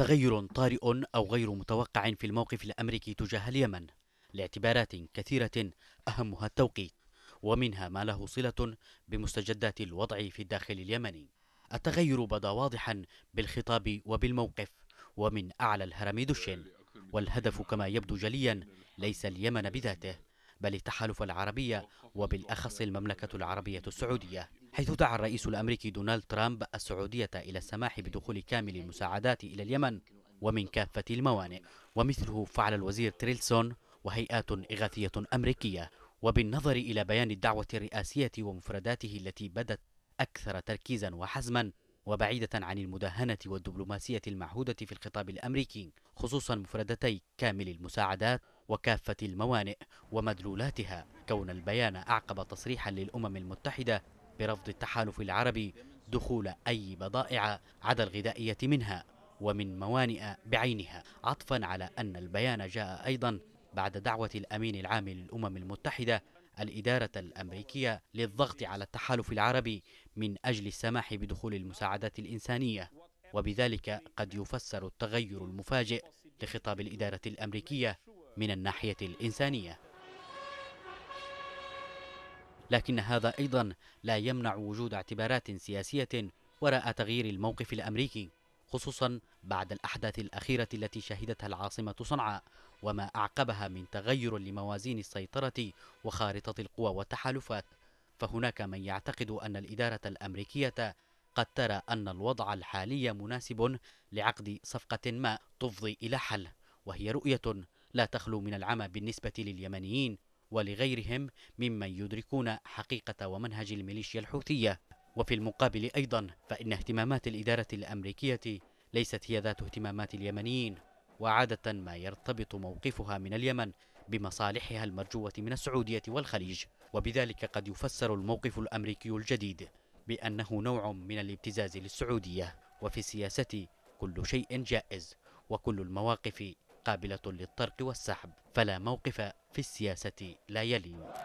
تغير طارئ أو غير متوقع في الموقف الأمريكي تجاه اليمن لاعتبارات كثيرة أهمها التوقيت ومنها ما له صلة بمستجدات الوضع في الداخل اليمني التغير بدا واضحا بالخطاب وبالموقف ومن أعلى الهرم دش والهدف كما يبدو جليا ليس اليمن بذاته بل التحالف العربي وبالأخص المملكة العربية السعودية حيث دعا الرئيس الأمريكي دونالد ترامب السعودية إلى السماح بدخول كامل المساعدات إلى اليمن ومن كافة الموانئ ومثله فعل الوزير تريلسون وهيئات إغاثية أمريكية وبالنظر إلى بيان الدعوة الرئاسية ومفرداته التي بدت أكثر تركيزا وحزما وبعيدة عن المداهنة والدبلوماسية المعهودة في الخطاب الأمريكي خصوصا مفردتي كامل المساعدات وكافة الموانئ ومدلولاتها كون البيان أعقب تصريحا للأمم المتحدة برفض التحالف العربي دخول أي بضائع عدا الغذائية منها ومن موانئ بعينها عطفا على أن البيان جاء أيضا بعد دعوة الأمين العام للأمم المتحدة الإدارة الأمريكية للضغط على التحالف العربي من أجل السماح بدخول المساعدات الإنسانية وبذلك قد يفسر التغير المفاجئ لخطاب الإدارة الأمريكية من الناحية الإنسانية لكن هذا أيضا لا يمنع وجود اعتبارات سياسية وراء تغيير الموقف الأمريكي خصوصا بعد الأحداث الأخيرة التي شهدتها العاصمة صنعاء وما أعقبها من تغير لموازين السيطرة وخارطة القوى والتحالفات فهناك من يعتقد أن الإدارة الأمريكية قد ترى أن الوضع الحالي مناسب لعقد صفقة ما تفضي إلى حل وهي رؤية لا تخلو من العمى بالنسبة لليمنيين ولغيرهم ممن يدركون حقيقة ومنهج الميليشيا الحوثية وفي المقابل أيضا فإن اهتمامات الإدارة الأمريكية ليست هي ذات اهتمامات اليمنيين وعادة ما يرتبط موقفها من اليمن بمصالحها المرجوة من السعودية والخليج وبذلك قد يفسر الموقف الأمريكي الجديد بأنه نوع من الابتزاز للسعودية وفي السياسة كل شيء جائز وكل المواقف قابلة للطرق والسحب فلا موقف في السياسة لا يلين